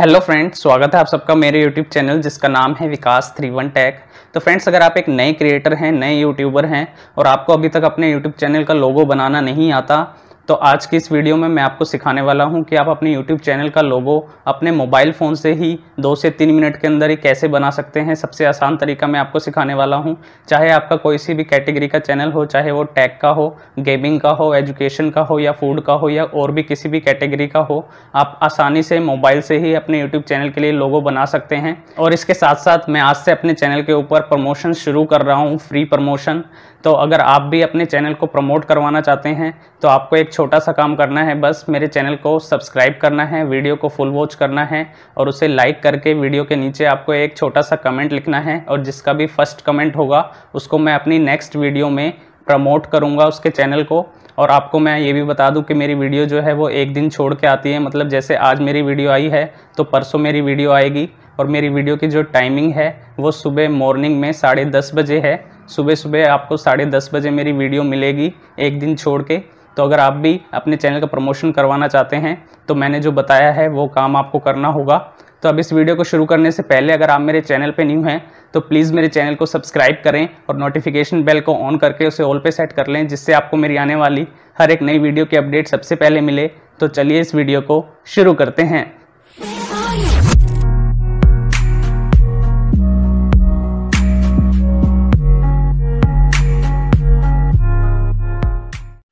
hello friends स्वागत है आप सबका मेरे यूट्यूब चैनल जिसका नाम है विकास थ्री वन टैक तो फ्रेंड्स अगर आप एक नए क्रिएटर हैं नए यूट्यूबर हैं और आपको अभी तक अपने यूट्यूब चैनल का लोगो बनाना नहीं आता तो आज की इस वीडियो में मैं आपको सिखाने वाला हूं कि आप अपने YouTube चैनल का लोगो अपने मोबाइल फ़ोन से ही दो से तीन मिनट के अंदर ही कैसे बना सकते हैं सबसे आसान तरीका मैं आपको सिखाने वाला हूं चाहे आपका कोई सी भी कैटेगरी का चैनल हो चाहे वो टैग का हो गेमिंग का हो एजुकेशन का हो या फूड का हो या और भी किसी भी कैटेगरी का हो आप आसानी से मोबाइल से ही अपने यूट्यूब चैनल के लिए लोगो बना सकते हैं और इसके साथ साथ मैं आज से अपने चैनल के ऊपर प्रमोशन शुरू कर रहा हूँ फ्री प्रमोशन तो अगर आप भी अपने चैनल को प्रमोट करवाना चाहते हैं तो आपको एक छोटा सा काम करना है बस मेरे चैनल को सब्सक्राइब करना है वीडियो को फुल वॉच करना है और उसे लाइक करके वीडियो के नीचे आपको एक छोटा सा कमेंट लिखना है और जिसका भी फर्स्ट कमेंट होगा उसको मैं अपनी नेक्स्ट वीडियो में प्रमोट करूँगा उसके चैनल को और आपको मैं ये भी बता दूं कि मेरी वीडियो जो है वो एक दिन छोड़ के आती है मतलब जैसे आज मेरी वीडियो आई है तो परसों मेरी वीडियो आएगी और मेरी वीडियो की जो टाइमिंग है वो सुबह मॉर्निंग में साढ़े दस बजे है सुबह सुबह आपको साढ़े दस बजे मेरी वीडियो मिलेगी एक दिन छोड़ के तो अगर आप भी अपने चैनल का प्रमोशन करवाना चाहते हैं तो मैंने जो बताया है वो काम आपको करना होगा तो अब इस वीडियो को शुरू करने से पहले अगर आप मेरे चैनल पर न्यू हैं तो प्लीज़ मेरे चैनल को सब्सक्राइब करें और नोटिफिकेशन बेल को ऑन करके उसे ऑल पे सेट कर लें जिससे आपको मेरी आने वाली हर एक नई वीडियो की अपडेट सबसे पहले मिले तो चलिए इस वीडियो को शुरू करते हैं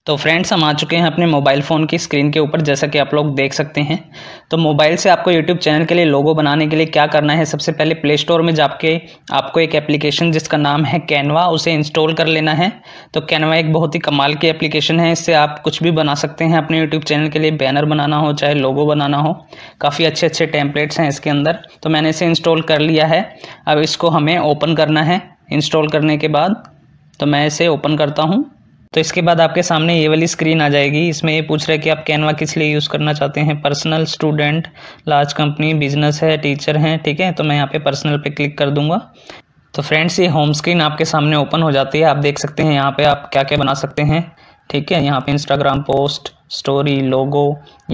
तो फ्रेंड्स हम आ चुके हैं अपने मोबाइल फ़ोन की स्क्रीन के ऊपर जैसा कि आप लोग देख सकते हैं तो मोबाइल से आपको यूट्यूब चैनल के लिए लोगो बनाने के लिए क्या करना है सबसे पहले प्ले स्टोर में जाके आपको एक एप्लीकेशन जिसका नाम है कैनवा उसे इंस्टॉल कर लेना है तो कैनवा एक बहुत ही कमाल की एप्लीकेशन है इससे आप कुछ भी बना सकते हैं अपने यूट्यूब चैनल के लिए बैनर बनाना हो चाहे लोगो बनाना हो काफ़ी अच्छे अच्छे टेम्पलेट्स हैं इसके अंदर तो मैंने इसे इंस्टॉल कर लिया है अब इसको हमें ओपन करना है इंस्टॉल करने के बाद तो मैं इसे ओपन करता हूँ तो इसके बाद आपके सामने ये वाली स्क्रीन आ जाएगी इसमें ये पूछ रहा है कि आप कैनवा किस लिए यूज़ करना चाहते हैं personal student large company business है टीचर हैं ठीक है तो मैं यहाँ पे पर्सनल पे क्लिक कर दूंगा तो फ्रेंड्स ये होम स्क्रीन आपके सामने ओपन हो जाती है आप देख सकते हैं यहाँ पर आप क्या क्या बना सकते हैं ठीक है यहाँ पे इंस्टाग्राम पोस्ट स्टोरी लोगो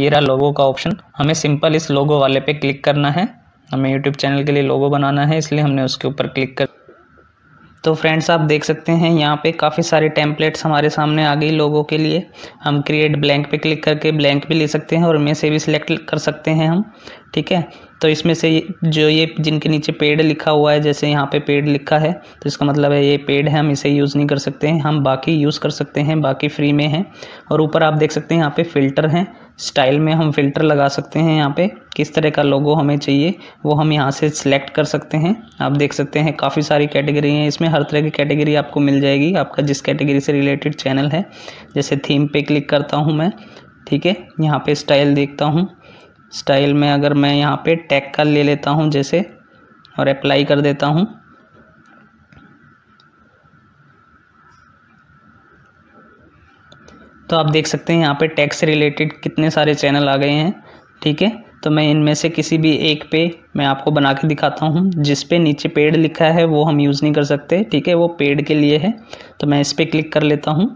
ये रहा लोगो का ऑप्शन हमें सिंपल इस लोगो वाले पे क्लिक करना है हमें यूट्यूब चैनल के लिए लोगो बनाना है इसलिए हमने उसके ऊपर क्लिक कर तो फ्रेंड्स आप देख सकते हैं यहाँ पे काफ़ी सारे टेम्पलेट्स हमारे सामने आ गई लोगों के लिए हम क्रिएट ब्लैंक पे क्लिक करके ब्लैंक भी ले सकते हैं और इनमें से भी सिलेक्ट कर सकते हैं हम ठीक है तो इसमें से जो ये जिनके नीचे पेड लिखा हुआ है जैसे यहाँ पे पेड लिखा है तो इसका मतलब है ये पेड है हम इसे यूज़ नहीं कर सकते हैं हम बाकी यूज़ कर सकते हैं बाकी फ्री में हैं और ऊपर आप देख सकते हैं यहाँ पे फ़िल्टर हैं स्टाइल में हम फ़िल्टर लगा सकते हैं यहाँ पे किस तरह का लोगो हमें चाहिए वो हम यहाँ से सिलेक्ट कर सकते हैं आप देख सकते हैं काफ़ी सारी कैटेगरी हैं इसमें हर तरह की कैटेगरी आपको मिल जाएगी आपका जिस कैटेगरी से रिलेटेड चैनल है जैसे थीम पे क्लिक करता हूँ मैं ठीक है यहाँ पे स्टाइल देखता हूँ स्टाइल में अगर मैं यहाँ पे टैग का ले लेता हूँ जैसे और अप्लाई कर देता हूँ तो आप देख सकते हैं यहाँ पे टैग से रिलेटेड कितने सारे चैनल आ गए हैं ठीक है तो मैं इनमें से किसी भी एक पे मैं आपको बना के दिखाता हूँ जिस पे नीचे पेड लिखा है वो हम यूज़ नहीं कर सकते ठीक है वो पेड के लिए है तो मैं इस पर क्लिक कर लेता हूँ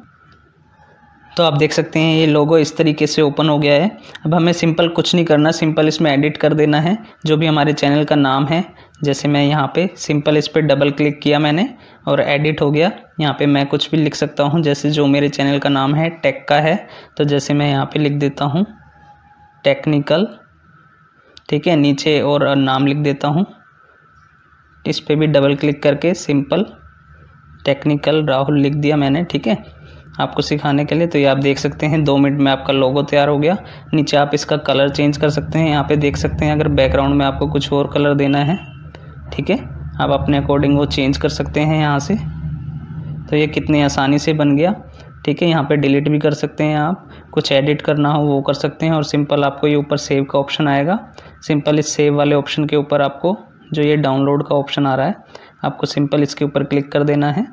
तो आप देख सकते हैं ये लोगो इस तरीके से ओपन हो गया है अब हमें सिंपल कुछ नहीं करना सिंपल इसमें एडिट कर देना है जो भी हमारे चैनल का नाम है जैसे मैं यहाँ पे सिंपल इस पर डबल क्लिक किया मैंने और एडिट हो गया यहाँ पे मैं कुछ भी लिख सकता हूँ जैसे जो मेरे चैनल का नाम है टेक का है तो जैसे मैं यहाँ पे लिख देता हूँ टेक्निकल ठीक है नीचे और नाम लिख देता हूँ इस पर भी डबल क्लिक करके सिंपल टेक्निकल राहुल लिख दिया मैंने ठीक है आपको सिखाने के लिए तो ये आप देख सकते हैं दो मिनट में आपका लोगो तैयार हो गया नीचे आप इसका कलर चेंज कर सकते हैं यहाँ पे देख सकते हैं अगर बैकग्राउंड में आपको कुछ और कलर देना है ठीक है आप अपने अकॉर्डिंग वो चेंज कर सकते हैं यहाँ से तो ये कितनी आसानी से बन गया ठीक है यहाँ पर डिलीट भी कर सकते हैं आप कुछ एडिट करना हो वो कर सकते हैं और सिंपल आपको ये ऊपर सेव का ऑप्शन आएगा सिंपल इस सेव वाले ऑप्शन के ऊपर आपको जो ये डाउनलोड का ऑप्शन आ रहा है आपको सिंपल इसके ऊपर क्लिक कर देना है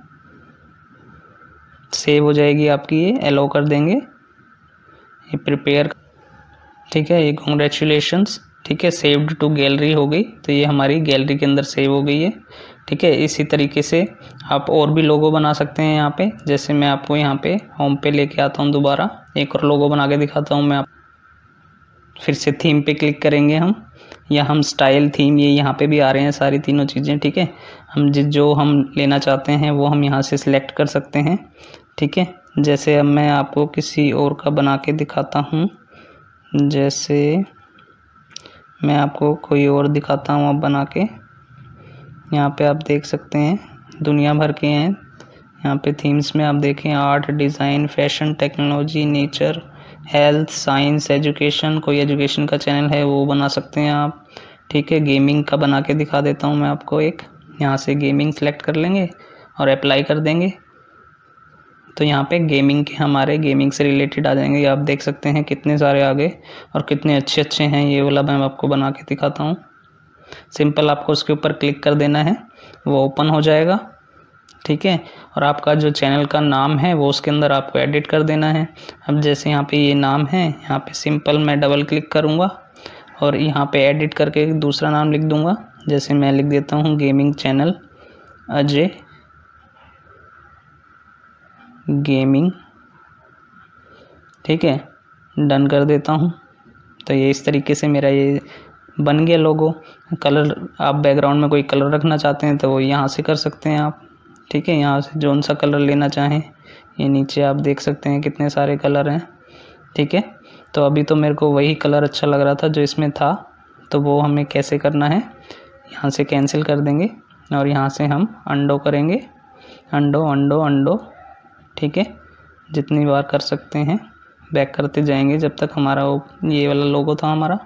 सेव हो जाएगी आपकी ये अलाउ कर देंगे ये प्रिपेयर ठीक है ये कॉन्ग्रेचुलेशंस ठीक है सेव्ड टू गैलरी हो गई तो ये हमारी गैलरी के अंदर सेव हो गई है ठीक है इसी तरीके से आप और भी लोगो बना सकते हैं यहाँ पे जैसे मैं आपको यहाँ पे होम पे लेके आता हूँ दोबारा एक और लोगो बना के दिखाता हूँ मैं आप फिर से थीम पे क्लिक करेंगे हम या हम स्टाइल थीम ये यहाँ पे भी आ रहे हैं सारी तीनों चीज़ें ठीक है हम जिस जो हम लेना चाहते हैं वो हम यहाँ से सिलेक्ट कर सकते हैं ठीक है जैसे अब मैं आपको किसी और का बना के दिखाता हूँ जैसे मैं आपको कोई और दिखाता हूँ अब बना के यहाँ पे आप देख सकते हैं दुनिया भर के हैं यहाँ पे थीम्स में आप देखें art design fashion technology nature health science education कोई एजुकेशन का चैनल है वो बना सकते हैं आप ठीक है गेमिंग का बना के दिखा देता हूँ मैं आपको एक यहाँ से गेमिंग सेलेक्ट कर लेंगे और अप्लाई कर देंगे तो यहाँ पे गेमिंग के हमारे गेमिंग से रिलेटेड आ जाएंगे आप देख सकते हैं कितने सारे आगे और कितने अच्छे अच्छे हैं ये वाला मैं आपको बना के दिखाता हूँ सिंपल आपको उसके ऊपर क्लिक कर देना है वो ओपन हो जाएगा ठीक है और आपका जो चैनल का नाम है वो उसके अंदर आपको एडिट कर देना है अब जैसे यहाँ पे ये नाम है यहाँ पे सिंपल मैं डबल क्लिक करूँगा और यहाँ पे एडिट करके दूसरा नाम लिख दूँगा जैसे मैं लिख देता हूँ गेमिंग चैनल अजय गेमिंग ठीक है डन कर देता हूँ तो ये इस तरीके से मेरा ये बन गया लोगो कलर आप बैकग्राउंड में कोई कलर रखना चाहते हैं तो वो यहाँ से कर सकते हैं आप ठीक है यहाँ से जौन सा कलर लेना चाहें ये नीचे आप देख सकते हैं कितने सारे कलर हैं ठीक है तो अभी तो मेरे को वही कलर अच्छा लग रहा था जो इसमें था तो वो हमें कैसे करना है यहाँ से कैंसिल कर देंगे और यहाँ से हम अंडो करेंगे अंडो अंडो अंडो ठीक है जितनी बार कर सकते हैं बैक करते जाएंगे जब तक हमारा वो ये वाला लोगो था हमारा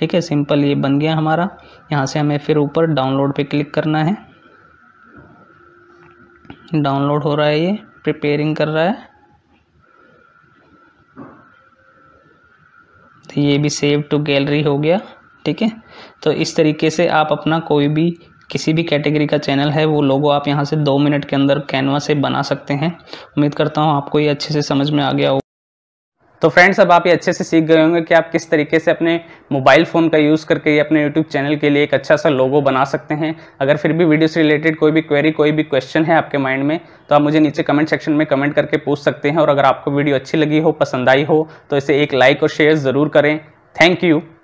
ठीक है सिंपल ये बन गया हमारा यहाँ से हमें फिर ऊपर डाउनलोड पे क्लिक करना है डाउनलोड हो रहा है ये प्रिपेयरिंग कर रहा है तो ये भी सेव टू गैलरी हो गया ठीक है तो इस तरीके से आप अपना कोई भी किसी भी कैटेगरी का चैनल है वो लोगो आप यहाँ से दो मिनट के अंदर कैनवा से बना सकते हैं उम्मीद करता हूँ आपको ये अच्छे से समझ में आ गया हो तो फ्रेंड्स अब आप ये अच्छे से सीख गए होंगे कि आप किस तरीके से अपने मोबाइल फ़ोन का यूज़ करके ये अपने यूट्यूब चैनल के लिए एक अच्छा सा लोगो बना सकते हैं अगर फिर भी वीडियो से रिलेटेड कोई भी क्वेरी कोई भी क्वेश्चन है आपके माइंड में तो आप मुझे नीचे कमेंट सेक्शन में कमेंट करके पूछ सकते हैं और अगर आपको वीडियो अच्छी लगी हो पसंद आई हो तो इसे एक लाइक और शेयर ज़रूर करें थैंक यू